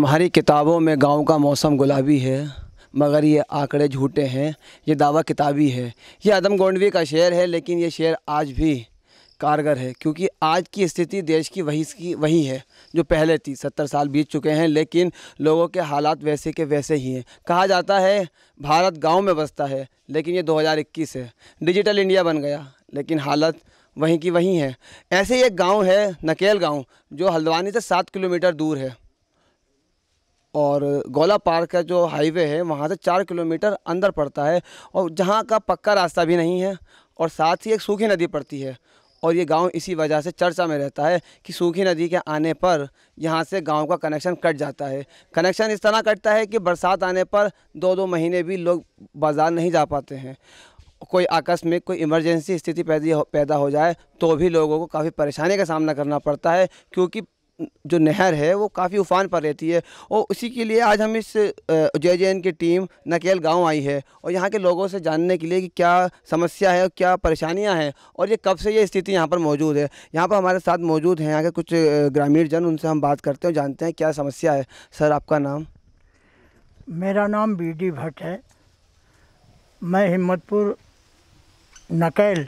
तुम्हारी किताबों में गांव का मौसम गुलाबी है मगर ये आंकड़े झूठे हैं ये दावा किताबी है ये आदम गोंडवी का शेर है लेकिन ये शेर आज भी कारगर है क्योंकि आज की स्थिति देश की वही की वही है जो पहले थी सत्तर साल बीत चुके हैं लेकिन लोगों के हालात वैसे के वैसे ही हैं कहा जाता है भारत गांव में बसता है लेकिन ये 2021 है डिजिटल इंडिया बन गया लेकिन हालत वहीं की वहीं है ऐसे ही एक गाँव है नकेल गाँव जो हल्द्वानी से सात किलोमीटर दूर है और गोला पार्क का जो हाईवे है वहाँ से चार किलोमीटर अंदर पड़ता है और जहाँ का पक्का रास्ता भी नहीं है और साथ ही एक सूखी नदी पड़ती है और ये गांव इसी वजह से चर्चा में रहता है कि सूखी नदी के आने पर यहाँ से गांव का कनेक्शन कट जाता है कनेक्शन इस तरह कटता है कि बरसात आने पर दो दो महीने भी लोग बाज़ार नहीं जा पाते हैं कोई आकस्मिक कोई इमरजेंसी स्थिति पैदा हो जाए तो भी लोगों को काफ़ी परेशानी का सामना करना पड़ता है क्योंकि जो नहर है वो काफ़ी उफान पर रहती है और उसी के लिए आज हम इस जे जे की टीम नकेल गांव आई है और यहाँ के लोगों से जानने के लिए कि क्या समस्या है और क्या परेशानियाँ हैं और ये कब से ये स्थिति यहाँ पर मौजूद है यहाँ पर हमारे साथ मौजूद हैं यहाँ के कुछ ग्रामीण जन उनसे हम बात करते हैं जानते हैं क्या समस्या है सर आपका नाम मेरा नाम बी डी भट्ट है मैं हिम्मतपुर नकेल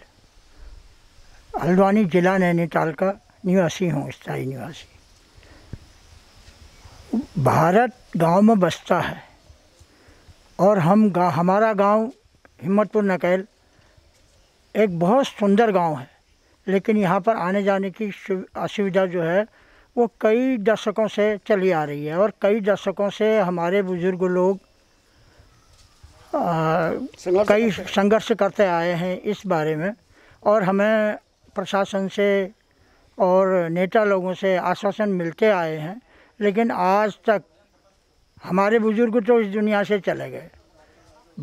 हल्द्वानी जिला नैनीताल का निवासी हूँ स्थायी निवासी भारत गांव में बसता है और हम गा हमारा गांव हिम्मतपुर नकैल एक बहुत सुंदर गांव है लेकिन यहाँ पर आने जाने की असुविधा जो है वो कई दशकों से चली आ रही है और कई दशकों से हमारे बुज़ुर्ग लोग आ, कई संघर्ष करते आए हैं इस बारे में और हमें प्रशासन से और नेता लोगों से आश्वासन मिलते आए हैं लेकिन आज तक हमारे बुज़ुर्ग तो इस दुनिया से चले गए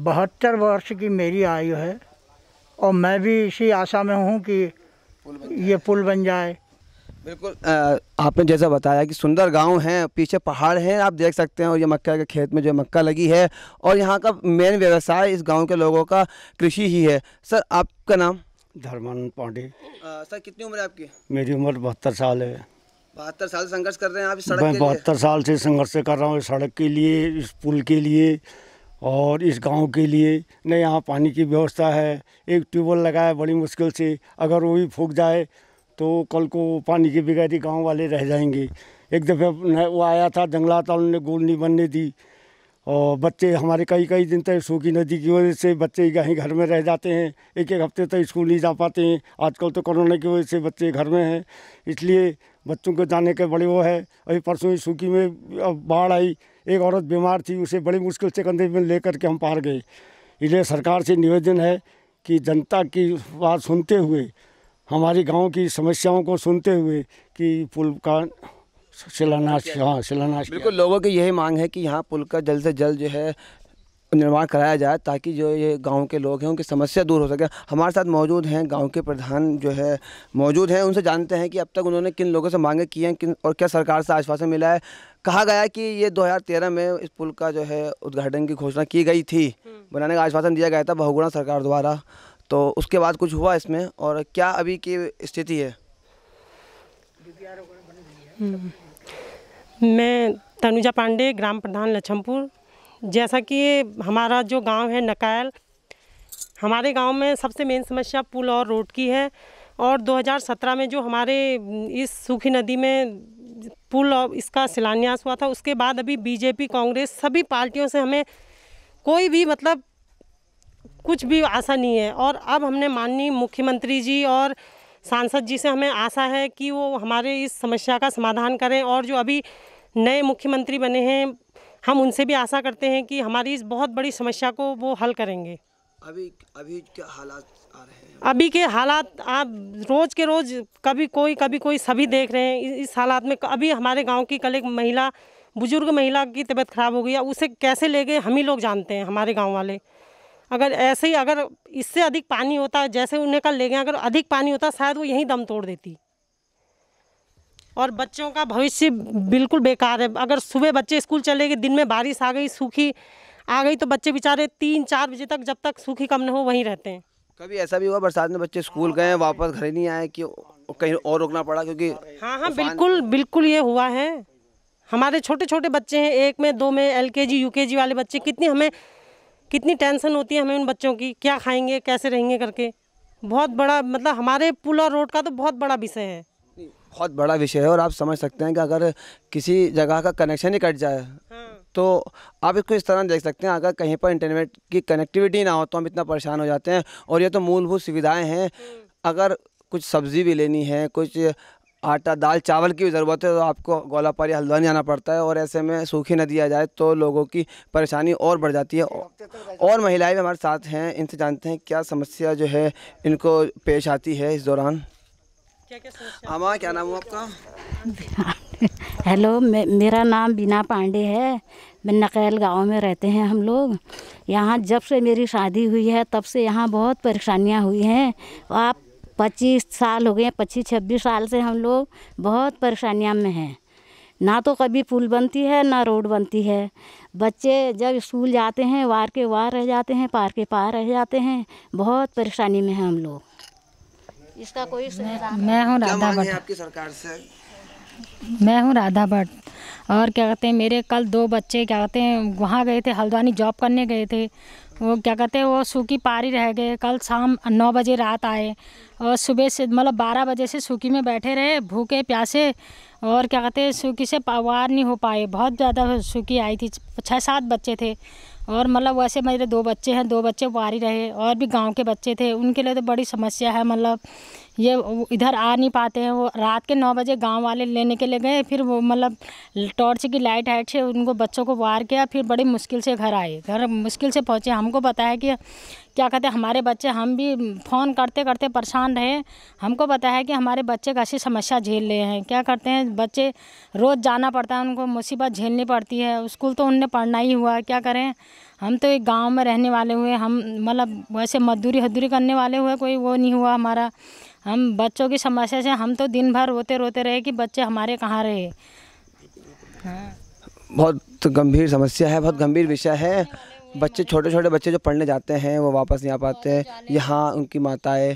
बहत्तर वर्ष की मेरी आयु है और मैं भी इसी आशा में हूँ कि ये पुल बन जाए बिल्कुल आपने जैसा बताया कि सुंदर गांव है पीछे पहाड़ हैं आप देख सकते हैं और ये मक्का के खेत में जो मक्का लगी है और यहाँ का मेन व्यवसाय इस गांव के लोगों का कृषि ही है सर आपका नाम धर्मानंद पांडे सर कितनी उम्र है आपकी मेरी उम्र बहत्तर साल है बहत्तर साल संघर्ष कर रहे हैं आप इस सड़क मैं बहत्तर साल से संघर्ष कर रहा हूँ इस सड़क के लिए इस पुल के लिए और इस गांव के लिए न यहाँ पानी की व्यवस्था है एक ट्यूबवेल लगा है बड़ी मुश्किल से अगर वो भी फूक जाए तो कल को पानी के बगैर ही गाँव वाले रह जाएंगे एक दफ़े वो आया था जंगलात वालों ने गोल नहीं बनने दी और बच्चे हमारे कई कई दिन तक सूखी नदी की वजह से बच्चे कहीं घर में रह जाते हैं एक एक हफ्ते तक स्कूल नहीं जा पाते हैं आजकल तो कोरोना की वजह से बच्चे घर में हैं इसलिए बच्चों को जाने के बड़े वो है अभी परसों ही सूखी में बाढ़ आई एक औरत बीमार थी उसे बड़ी मुश्किल से कंधे में लेकर के हम पार गए इसलिए सरकार से निवेदन है कि जनता की बात सुनते हुए हमारे गांव की समस्याओं को सुनते हुए कि पुल का शिलान्यास हाँ शिलान्यास बिल्कुल लोगों की यही मांग है कि यहाँ पुल का जल्द से जल्द जो है निर्माण कराया जाए ताकि जो ये गांव के लोग हैं उनकी समस्या दूर हो सके हमारे साथ मौजूद हैं गांव के प्रधान जो है मौजूद हैं उनसे जानते हैं कि अब तक उन्होंने किन लोगों से मांगे की हैं किन और क्या सरकार से आश्वासन मिला है कहा गया कि ये 2013 में इस पुल का जो है उद्घाटन की घोषणा की गई थी हम्म। बनाने का आश्वासन दिया गया था बहुगुणा सरकार द्वारा तो उसके बाद कुछ हुआ इसमें और क्या अभी की स्थिति है हम्म। मैं तनुजा पांडे ग्राम प्रधान लक्षमपुर जैसा कि हमारा जो गांव है नकायल हमारे गांव में सबसे मेन समस्या पुल और रोड की है और 2017 में जो हमारे इस सूखी नदी में पुल और इसका शिलान्यास हुआ था उसके बाद अभी बीजेपी कांग्रेस सभी पार्टियों से हमें कोई भी मतलब कुछ भी आशा नहीं है और अब हमने माननीय मुख्यमंत्री जी और सांसद जी से हमें आशा है कि वो हमारे इस समस्या का समाधान करें और जो अभी नए मुख्यमंत्री बने हैं हम उनसे भी आशा करते हैं कि हमारी इस बहुत बड़ी समस्या को वो हल करेंगे अभी अभी क्या हालात आ रहे हैं अभी के हालात आप रोज़ के रोज़ कभी कोई कभी कोई सभी देख रहे हैं इस हालात में अभी हमारे गांव की कल एक महिला बुजुर्ग महिला की तबीयत ख़राब हो गई है उसे कैसे ले गए हम ही लोग जानते हैं हमारे गाँव वाले अगर ऐसे ही अगर इससे अधिक पानी होता जैसे उन्हें कल ले गए अगर अधिक पानी होता शायद वो यहीं दम तोड़ देती और बच्चों का भविष्य बिल्कुल बेकार है अगर सुबह बच्चे स्कूल चले गए दिन में बारिश आ गई सूखी आ गई तो बच्चे बेचारे तीन चार बजे तक जब तक सूखी कम न हो वहीं रहते हैं कभी ऐसा भी हुआ बरसात में बच्चे स्कूल गए वापस घर नहीं आए कि कहीं और रुकना पड़ा क्योंकि हाँ हाँ बिल्कुल बिल्कुल ये हुआ है हमारे छोटे छोटे बच्चे हैं एक में दो में एल के जी यू के जी वाले बच्चे कितनी हमें कितनी टेंशन होती है हमें उन बच्चों की क्या खाएंगे कैसे रहेंगे करके बहुत बड़ा मतलब हमारे पुल और रोड का तो बहुत बड़ा विषय है बहुत बड़ा विषय है और आप समझ सकते हैं कि अगर किसी जगह का कनेक्शन ही कट जाए हाँ। तो आप इसको इस तरह देख सकते हैं अगर कहीं पर इंटरनेट की कनेक्टिविटी ना हो तो हम इतना परेशान हो जाते हैं और ये तो मूलभूत सुविधाएं हैं हम्म। अगर कुछ सब्ज़ी भी लेनी है कुछ आटा दाल चावल की भी ज़रूरत है तो आपको गोलापारी हल्द्वानी आना पड़ता है और ऐसे में सूखी न दिया जाए तो लोगों की परेशानी और बढ़ जाती है तो और महिलाएं भी हमारे साथ हैं इनसे जानते हैं क्या समस्या जो है इनको पेश आती है इस दौरान क्या हाँ क्या नाम हुआ आपका हेलो मे, मेरा नाम बीना पांडे है मैं नकैल गांव में रहते हैं हम लोग यहाँ जब से मेरी शादी हुई है तब से यहाँ बहुत परेशानियाँ हुई हैं आप पच्चीस साल हो गए हैं पच्चीस छब्बीस साल से हम लोग बहुत परेशानियाँ में हैं ना तो कभी पुल बनती है ना रोड बनती है बच्चे जब स्कूल जाते हैं वार के वार रह जाते हैं पार के पार रह जाते हैं बहुत परेशानी में हैं हम लोग इसका कोई मैं हूँ राधा भट्ट आपकी सरकार से मैं हूँ राधा भट्ट और क्या कहते हैं मेरे कल दो बच्चे क्या कहते हैं वहाँ गए थे हल्द्वानी जॉब करने गए थे वो क्या कहते हैं वो सूखी पारी रह गए कल शाम नौ बजे रात आए और सुबह से मतलब बारह बजे से सूखी में बैठे रहे भूखे प्यासे और क्या कहते हैं सूखी से पावार नहीं हो पाए बहुत ज़्यादा सूखी आई थी छः सात बच्चे थे और मतलब वैसे मेरे दो बच्चे हैं दो बच्चे वारी रहे और भी गाँव के बच्चे थे उनके लिए तो बड़ी समस्या है मतलब ये इधर आ नहीं पाते हैं वो रात के नौ बजे गांव वाले लेने के लिए गए फिर वो मतलब टॉर्च की लाइट हाइट से उनको बच्चों को वार किया फिर बड़ी मुश्किल से घर आए घर मुश्किल से पहुँचे हमको बताया कि क्या कहते हैं हमारे बच्चे हम भी फ़ोन करते करते परेशान रहे हमको पता है कि हमारे बच्चे कैसी समस्या झेल रहे हैं क्या करते हैं बच्चे रोज़ जाना पड़ता है उनको मुसीबत झेलनी पड़ती है स्कूल तो उनने पढ़ना ही हुआ क्या करें हम तो एक गाँव में रहने वाले हुए हम मतलब वैसे मजदूरी हदूरी करने वाले हुए कोई वो नहीं हुआ हमारा हम बच्चों की समस्या से हम तो दिन भर रोते रोते रहे कि बच्चे हमारे कहाँ रहे बहुत गंभीर समस्या है बहुत गंभीर विषय है बच्चे छोटे छोटे बच्चे जो पढ़ने जाते हैं वो वापस नहीं आ पाते हैं यहाँ उनकी माताएं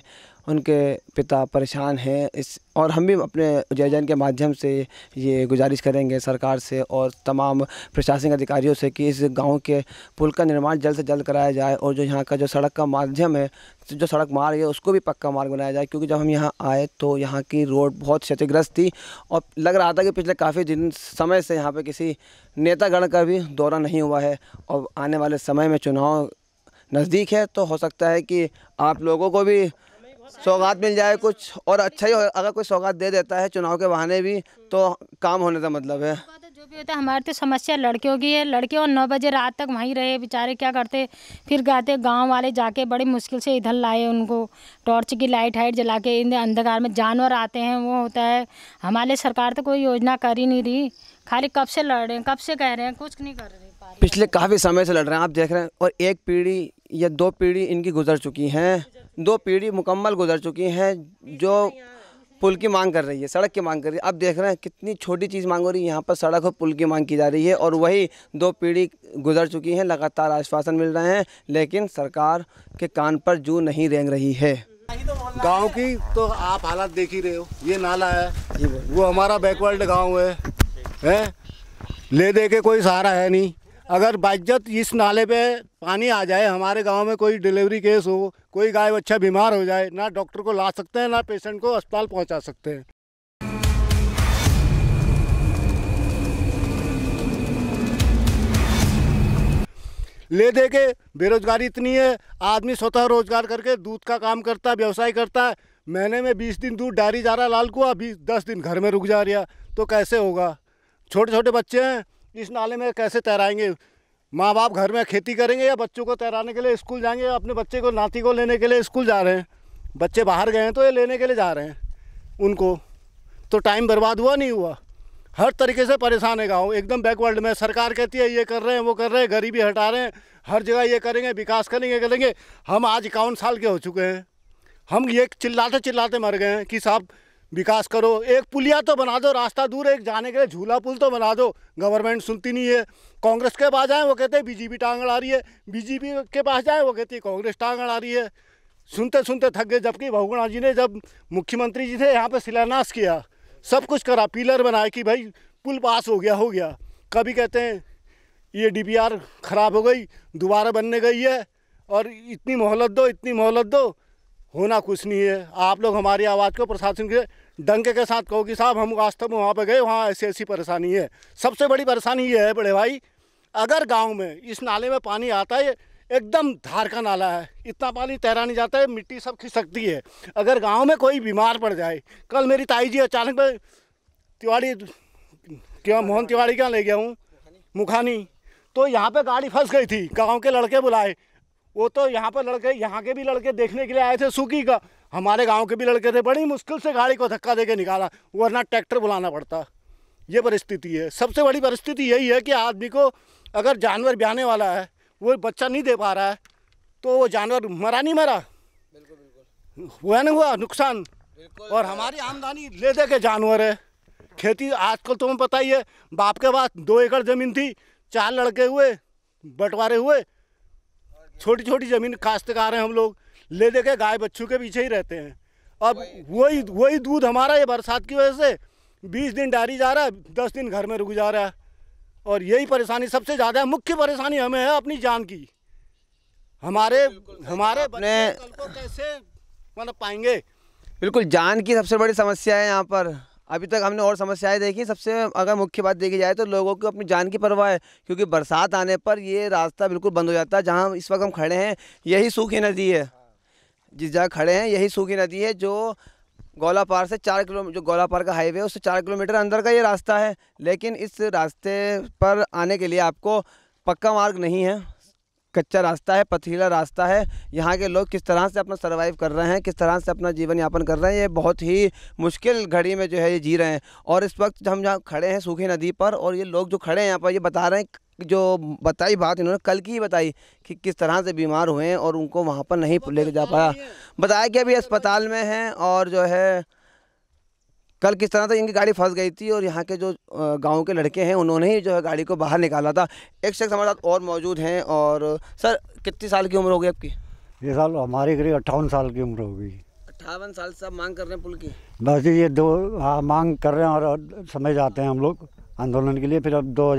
उनके पिता परेशान हैं इस और हम भी अपने जय जैन के माध्यम से ये गुजारिश करेंगे सरकार से और तमाम प्रशासनिक अधिकारियों से कि इस गांव के पुल का निर्माण जल्द से जल्द कराया जाए और जो यहाँ का जो सड़क का माध्यम है जो सड़क मार्ग है उसको भी पक्का मार्ग बनाया जाए क्योंकि जब हम यहाँ आए तो यहाँ की रोड बहुत क्षतिग्रस्त थी और लग रहा था कि पिछले काफ़ी दिन समय से यहाँ पर किसी नेतागण का भी दौरा नहीं हुआ है और आने वाले समय में चुनाव नज़दीक है तो हो सकता है कि आप लोगों को भी सौगात मिल जाए कुछ और अच्छा ही अगर कोई सौगात दे देता है चुनाव के बहाने भी तो काम होने का मतलब है जो भी होता है हमारे तो समस्या लड़कियों की है लड़के और नौ बजे रात तक वहीं रहे बेचारे क्या करते फिर गाते गांव वाले जाके बड़ी मुश्किल से इधर लाए उनको टॉर्च की लाइट हाइट जला के इन अंधकार में जानवर आते हैं वो होता है हमारे सरकार तो कोई योजना कर ही नहीं रही खाली कब से लड़ रहे हैं कब से कह रहे हैं कुछ नहीं कर रहे पिछले काफ़ी समय से लड़ रहे हैं आप देख रहे हैं और एक पीढ़ी या दो पीढ़ी इनकी गुजर चुकी हैं दो पीढ़ी मुकम्मल गुजर चुकी हैं जो पुल की मांग कर रही है सड़क की मांग कर रही है आप देख रहे हैं कितनी छोटी चीज़ मांग हो रही है यहाँ पर सड़क और पुल की मांग की जा रही है और वही दो पीढ़ी गुजर चुकी हैं लगातार आश्वासन मिल रहे हैं लेकिन सरकार के कान पर जू नहीं रेंग रही है गांव की तो आप हालात देख ही रहे हो ये नाला है वो हमारा बैकवर्ड गाँव है है ले दे के कोई सहारा है नहीं अगर बाइकजत इस नाले पे पानी आ जाए हमारे गांव में कोई डिलीवरी केस हो कोई गाय बच्चा बीमार हो जाए ना डॉक्टर को ला सकते हैं ना पेशेंट को अस्पताल पहुंचा सकते हैं ले दे के बेरोजगारी इतनी है आदमी स्वतः रोजगार करके दूध का काम करता है व्यवसाय करता है महीने में बीस दिन दूध डायरी जा रहा लाल कुआ अभी दस दिन घर में रुक जा रहा तो कैसे होगा छोटे छोटे बच्चे हैं इस नाले में कैसे तैराएंगे माँ बाप घर में खेती करेंगे या बच्चों को तैराने के लिए स्कूल जाएंगे या अपने बच्चे को नाती को लेने के लिए स्कूल जा रहे हैं बच्चे बाहर गए हैं तो ये लेने के लिए जा रहे हैं उनको तो टाइम बर्बाद हुआ नहीं हुआ हर तरीके से परेशान है गाँव एकदम बैकवर्ड में सरकार कहती है ये कर रहे हैं वो कर रहे हैं गरीबी हटा रहे हैं हर जगह ये करेंगे विकास करेंगे करेंगे हम आज इक्यावन साल के हो चुके हैं हम ये चिल्लाते चिल्लाते मर गए हैं कि साहब विकास करो एक पुलिया तो बना दो रास्ता दूर एक जाने के लिए झूला पुल तो बना दो गवर्नमेंट सुनती नहीं है कांग्रेस के पास जाएँ वो कहते हैं बीजेपी टांग अड़ा रही है बीजेपी के पास जाएँ वो कहती है कांग्रेस टांग अड़ा रही है सुनते सुनते थक गए जबकि बहुगुणा जी ने जब मुख्यमंत्री जी थे यहाँ पर शिलान्यास किया सब कुछ करा पिलर बनाए कि भाई पुल पास हो गया हो गया कभी कहते हैं ये डी ख़राब हो गई दोबारा बनने गई है और इतनी मोहलत दो इतनी मोहलत दो होना कुछ नहीं है आप लोग हमारी आवाज़ को प्रशासन के डंके के साथ कहो कि साहब हम वास्तव में वहाँ पर गए वहाँ ऐसी ऐसी परेशानी है सबसे बड़ी परेशानी ये है बड़े भाई अगर गांव में इस नाले में पानी आता है एकदम धार का नाला है इतना पानी तैरा नहीं जाता है मिट्टी सब खिसकती है अगर गांव में कोई बीमार पड़ जाए कल मेरी ताई जी अचानक में तिवाड़ी क्या मोहन तिवाड़ी क्या ले गया हूँ मुखानी तो यहाँ पे गाड़ी फंस गई थी गांव के लड़के बुलाए वो तो यहाँ पर लड़के यहाँ के भी लड़के देखने के लिए आए थे सूखी का हमारे गांव के भी लड़के थे बड़ी मुश्किल से गाड़ी को धक्का दे के निकाला वरना ट्रैक्टर बुलाना पड़ता ये परिस्थिति है सबसे बड़ी परिस्थिति यही है कि आदमी को अगर जानवर ब्याने वाला है वो बच्चा नहीं दे पा रहा है तो वो जानवर मरा नहीं मरा हुआ ना हुआ नुकसान और हमारी आमदनी ले दे के जानवर है खेती आजकल तो तुम्हें पता ही है बाप के पास दो एकड़ ज़मीन थी चार लड़के हुए बंटवारे हुए छोटी छोटी ज़मीन काश्तकार हैं हम लोग ले दे के गाय बच्चों के पीछे ही रहते हैं अब वही वही दूध हमारा ये बरसात की वजह से बीस दिन डारी जा रहा है दस दिन घर में रुक जा रहा है और यही परेशानी सबसे ज़्यादा मुख्य परेशानी हमें है अपनी जान की हमारे हमारे अपने कैसे मतलब पाएंगे बिल्कुल जान की सबसे बड़ी समस्या है यहाँ पर अभी तक हमने और समस्याएं देखी सबसे अगर मुख्य बात देखी जाए तो लोगों को अपनी जान की परवाह है क्योंकि बरसात आने पर ये रास्ता बिल्कुल बंद हो जाता है जहाँ इस वक्त हम खड़े हैं यही सूखी नदी है जिस जगह खड़े हैं यही सूखी नदी है जो गोला पार से चार किलो जो गोला पार का हाईवे है उससे चार किलोमीटर अंदर का ये रास्ता है लेकिन इस रास्ते पर आने के लिए आपको पक्का मार्ग नहीं है कच्चा रास्ता है पथरीला रास्ता है यहाँ के लोग किस तरह से अपना सर्वाइव कर रहे हैं किस तरह से अपना जीवन यापन कर रहे हैं ये बहुत ही मुश्किल घड़ी में जो है ये जी रहे हैं और इस वक्त हम जहाँ खड़े हैं सूखी नदी पर और ये लोग जो खड़े हैं यहाँ पर ये बता रहे हैं जो बताई बात इन्होंने कल की ही बताई कि किस तरह से बीमार हुए हैं और उनको वहाँ पर नहीं लेके तो जा पाया बताया कि अभी तो अस्पताल में हैं और जो है कल किस तरह से इनकी गाड़ी फंस गई थी और यहाँ के जो गांव के लड़के हैं उन्होंने ही जो है गाड़ी को बाहर निकाला था एक शख्स हमारे साथ और मौजूद हैं और सर कितनी साल की उम्र होगी आपकी ये साल हमारे करीब अट्ठावन साल की उम्र होगी अट्ठावन साल से आप मांग कर रहे हैं पुल की बस जी ये दो हाँ मांग कर रहे हैं और समय जाते हैं हम लोग आंदोलन के लिए फिर अब दो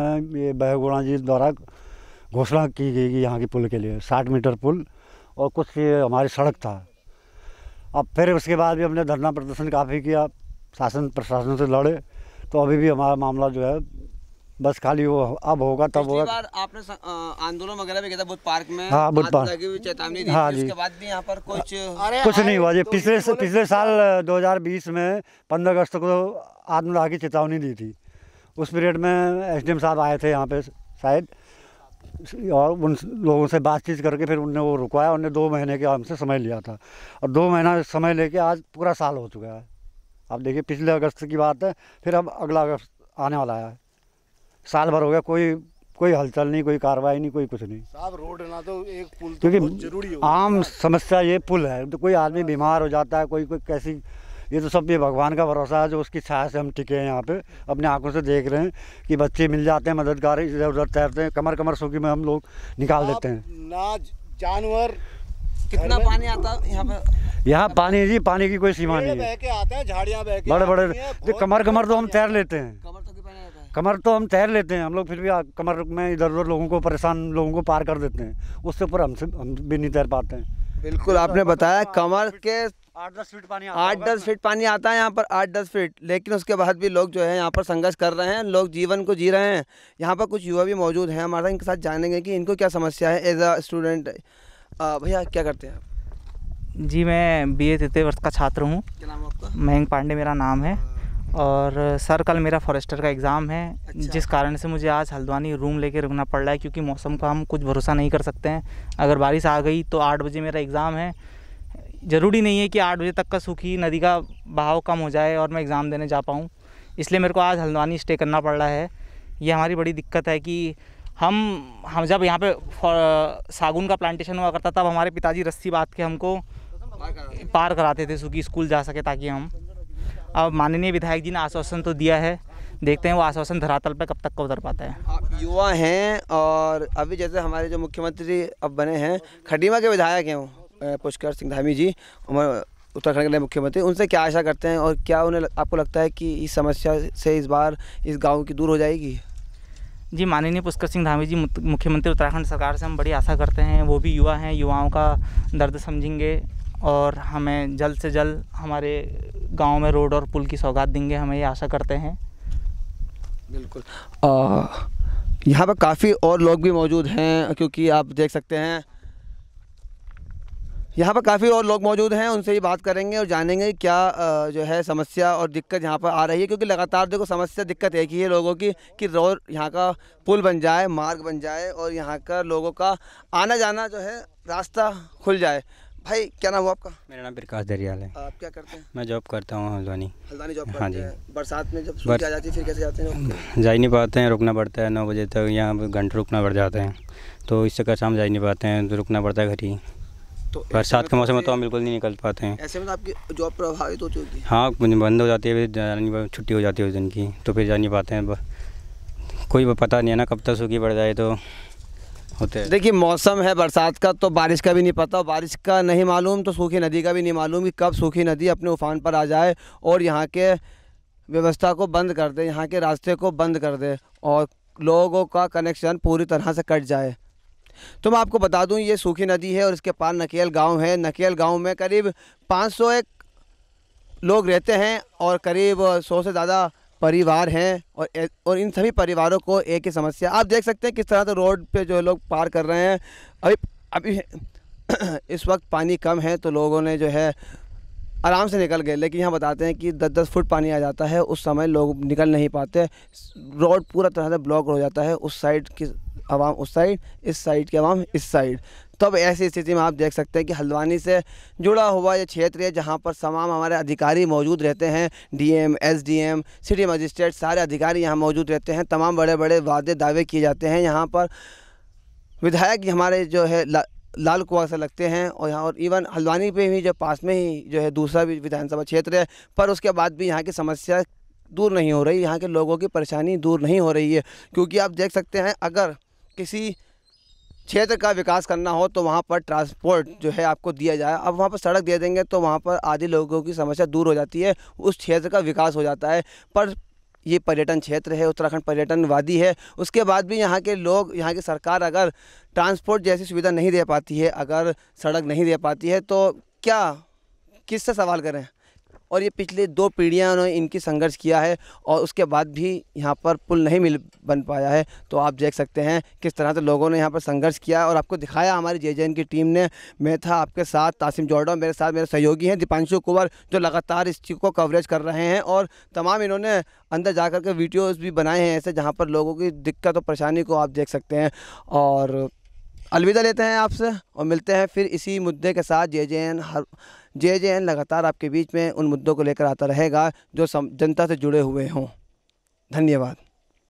में ये बहगुणा जी द्वारा घोषणा की गई यहाँ की पुल के लिए साठ मीटर पुल और कुछ हमारी सड़क था अब फिर उसके बाद भी हमने धरना प्रदर्शन काफ़ी किया शासन प्रशासन से लड़े तो अभी भी हमारा मामला जो है बस खाली वो अब होगा तब होगा बार आपने आंदोलन वगैरह भी किया था पार्क में हाँ बुध पार्क चेतावनी दी हाँ जी उसके बाद भी यहाँ पर कुछ कुछ नहीं हुआ जी तो पिछले पिछले साल 2020 में 15 अगस्त को आत्मदाह की चेतावनी दी थी उस पीरियड में एसडीएम साहब आए थे यहाँ पे शायद और उन लोगों से बातचीत करके फिर उनने वो रुकवाया उनने दो महीने के हमसे समय लिया था और दो महीना समय लेके आज पूरा साल हो चुका है अब देखिए पिछले अगस्त की बात है फिर अब अगला अगस्त आने वाला है साल भर हो गया कोई कोई हलचल नहीं कोई कार्रवाई नहीं कोई कुछ नहीं साहब रोड ना तो एक पुल तो क्योंकि जरूरी आम समस्या ये पुल है तो कोई आदमी बीमार हो जाता है कोई कोई कैसी ये तो सब ये भगवान का भरोसा है जो उसकी छाया से हम टिके हैं यहाँ पे अपने आंखों से देख रहे हैं कि बच्चे मिल जाते हैं मददगार इधर उधर तैरते हैं कमर कमर सूखी में हम लोग निकाल देते हैं ना जानवर कितना पानी आता है यहाँ पे यहाँ पानी जी पानी की कोई सीमा नहीं है आता झाड़ियाँ बह बड़े बड़े कमर कमर तो हम तैर लेते हैं तो कमर तो हम तैर लेते हैं हम लोग फिर भी कमर में इधर उधर लोगों को परेशान लोगों को पार कर देते हैं उससे ऊपर हमसे हम भी नहीं तैर पाते हैं बिल्कुल तो आपने बताया कमर के आठ दस फीट पानी आठ दस तो। फीट पानी आता है यहाँ पर आठ दस फीट लेकिन उसके बाद भी लोग जो है यहाँ पर संघर्ष कर रहे हैं लोग जीवन को जी रहे हैं यहाँ पर कुछ युवा भी मौजूद हैं हमारे इनके साथ जानेंगे कि इनको क्या समस्या है एज अ स्टूडेंट भैया क्या करते हैं आप जी मैं बी ए तृतीय वर्ष का छात्र हूँ महंग मयंक पांडे मेरा नाम है हाँ। और सर कल मेरा फॉरेस्टर का एग्ज़ाम है अच्छा। जिस कारण से मुझे आज हल्द्वानी रूम लेके रुकना पड़ रहा है क्योंकि मौसम का हम कुछ भरोसा नहीं कर सकते हैं अगर बारिश आ गई तो आठ बजे मेरा एग्ज़ाम है ज़रूरी नहीं है कि आठ बजे तक का सूखी नदी का बहाव कम हो जाए और मैं एग्ज़ाम देने जा पाऊँ इसलिए मेरे को आज हल्द्वानी स्टे करना पड़ रहा है ये हमारी बड़ी दिक्कत है कि हम हम जब यहाँ पे सागुन का प्लांटेशन हुआ करता तब हमारे पिताजी रस्सी बात के हमको पार कराते थे सुखी स्कूल जा सके ताकि हम अब माननीय विधायक जी ने आश्वासन तो दिया है देखते हैं वो आश्वासन धरातल पर कब तक का उतर पाता है आप युवा हैं और अभी जैसे हमारे जो मुख्यमंत्री अब बने हैं खडीमा के विधायक हैं वो पुष्कर सिंह धामी जी उत्तराखंड के नए मुख्यमंत्री उनसे क्या आशा करते हैं और क्या उन्हें आपको लगता है कि इस समस्या से इस बार इस गाँव की दूर हो जाएगी जी माननीय पुष्कर सिंह धामी जी मुख्यमंत्री उत्तराखंड सरकार से हम बड़ी आशा करते हैं वो भी युवा हैं युवाओं का दर्द समझेंगे और हमें जल्द से जल्द हमारे गांव में रोड और पुल की सौगात देंगे हमें ये आशा करते हैं बिल्कुल यहाँ पर काफ़ी और लोग भी मौजूद हैं क्योंकि आप देख सकते हैं यहाँ पर काफ़ी और लोग मौजूद हैं उनसे ही बात करेंगे और जानेंगे क्या जो है समस्या और दिक्कत यहाँ पर आ रही है क्योंकि लगातार देखो समस्या दिक्कत एक ही है लोगों की कि रोड यहाँ का पुल बन जाए मार्ग बन जाए और यहाँ का लोगों का आना जाना जो है रास्ता खुल जाए भाई क्या नाम हुआ आपका मेरा नाम प्रकाश दरियाल है आप क्या करते हैं मैं जॉब करता हूँ हल्द्वानी हल्द्वानी जॉब हाँ जी बरसात में जब बर... जाती है फिर कैसे जाते हैं जा ही नहीं पाते हैं रुकना पड़ता है नौ बजे तक यहाँ घंटे रुकना पड़ जाते हैं तो इससे कैसे हम जा ही नहीं पाते हैं तो रुकना पड़ता है घर ही तो बरसात के मौसम में तो हम बिल्कुल नहीं निकल पाते हैं ऐसे में तो आपकी जॉब प्रभावित हो चुकी है हाँ बंद हो जाती है फिर छुट्टी हो जाती है उस दिन की तो फिर जा नहीं पाते हैं कोई पता नहीं है ना कब तक सूखी पड़ जाए तो होते हैं देखिए मौसम है बरसात का तो बारिश का भी नहीं पता बारिश का नहीं मालूम तो सूखी नदी का भी नहीं मालूम कि कब सूखी नदी अपने उफान पर आ जाए और यहाँ के व्यवस्था को बंद कर दे यहाँ के रास्ते को बंद कर दे और लोगों का कनेक्शन पूरी तरह से कट जाए तो मैं आपको बता दूं ये सूखी नदी है और इसके पार नकेल गांव है नकेल गांव में करीब 500 एक लोग रहते हैं और करीब 100 से ज़्यादा परिवार हैं और और इन सभी परिवारों को एक ही समस्या आप देख सकते हैं किस तरह से तो रोड पे जो लोग पार कर रहे हैं अभी अभी इस वक्त पानी कम है तो लोगों ने जो है आराम से निकल गए लेकिन यहाँ बताते हैं कि 10-10 फुट पानी आ जाता है उस समय लोग निकल नहीं पाते रोड पूरा तरह से ब्लॉक हो जाता है उस साइड की आवाम उस साइड इस साइड की आवाम इस साइड तब तो ऐसी स्थिति में आप देख सकते हैं कि हल्द्वानी से जुड़ा हुआ ये क्षेत्र है जहाँ पर तमाम हमारे अधिकारी मौजूद रहते हैं डीएम एसडीएम सिटी मजिस्ट्रेट सारे अधिकारी यहाँ मौजूद रहते हैं तमाम बड़े बड़े वादे दावे किए जाते हैं यहाँ पर विधायक हमारे जो है ला, लाल कुआ से लगते हैं और यहाँ और इवन हल्द्वानी पे भी जो पास में ही जो है दूसरा भी विधानसभा क्षेत्र है पर उसके बाद भी यहाँ की समस्या दूर नहीं हो रही यहाँ के लोगों की परेशानी दूर नहीं हो रही है क्योंकि आप देख सकते हैं अगर किसी क्षेत्र का विकास करना हो तो वहाँ पर ट्रांसपोर्ट जो है आपको दिया जाए अब वहाँ पर सड़क दे देंगे तो वहाँ पर आदि लोगों की समस्या दूर हो जाती है उस क्षेत्र का विकास हो जाता है पर ये पर्यटन क्षेत्र है उत्तराखंड पर्यटन वादी है उसके बाद भी यहाँ के लोग यहाँ की सरकार अगर ट्रांसपोर्ट जैसी सुविधा नहीं दे पाती है अगर सड़क नहीं दे पाती है तो क्या किससे सवाल करें और ये पिछले दो पीढ़ियाँ उन्होंने इनकी संघर्ष किया है और उसके बाद भी यहाँ पर पुल नहीं मिल बन पाया है तो आप देख सकते हैं किस तरह से लोगों ने यहाँ पर संघर्ष किया और आपको दिखाया हमारी जे की टीम ने मैं था आपके साथ तासिम जोड़ा मेरे साथ मेरे सहयोगी हैं दीपांशु कुंवर जो लगातार इस चीज़ को कवरेज कर रहे हैं और तमाम इन्होंने अंदर जा कर के वीडियोज़ भी बनाए हैं ऐसे जहाँ पर लोगों की दिक्कत और परेशानी को आप देख सकते हैं और अलविदा लेते हैं आपसे और मिलते हैं फिर इसी मुद्दे के साथ जे जे एन हर जे जे एन लगातार आपके बीच में उन मुद्दों को लेकर आता रहेगा जो जनता से जुड़े हुए हों धन्यवाद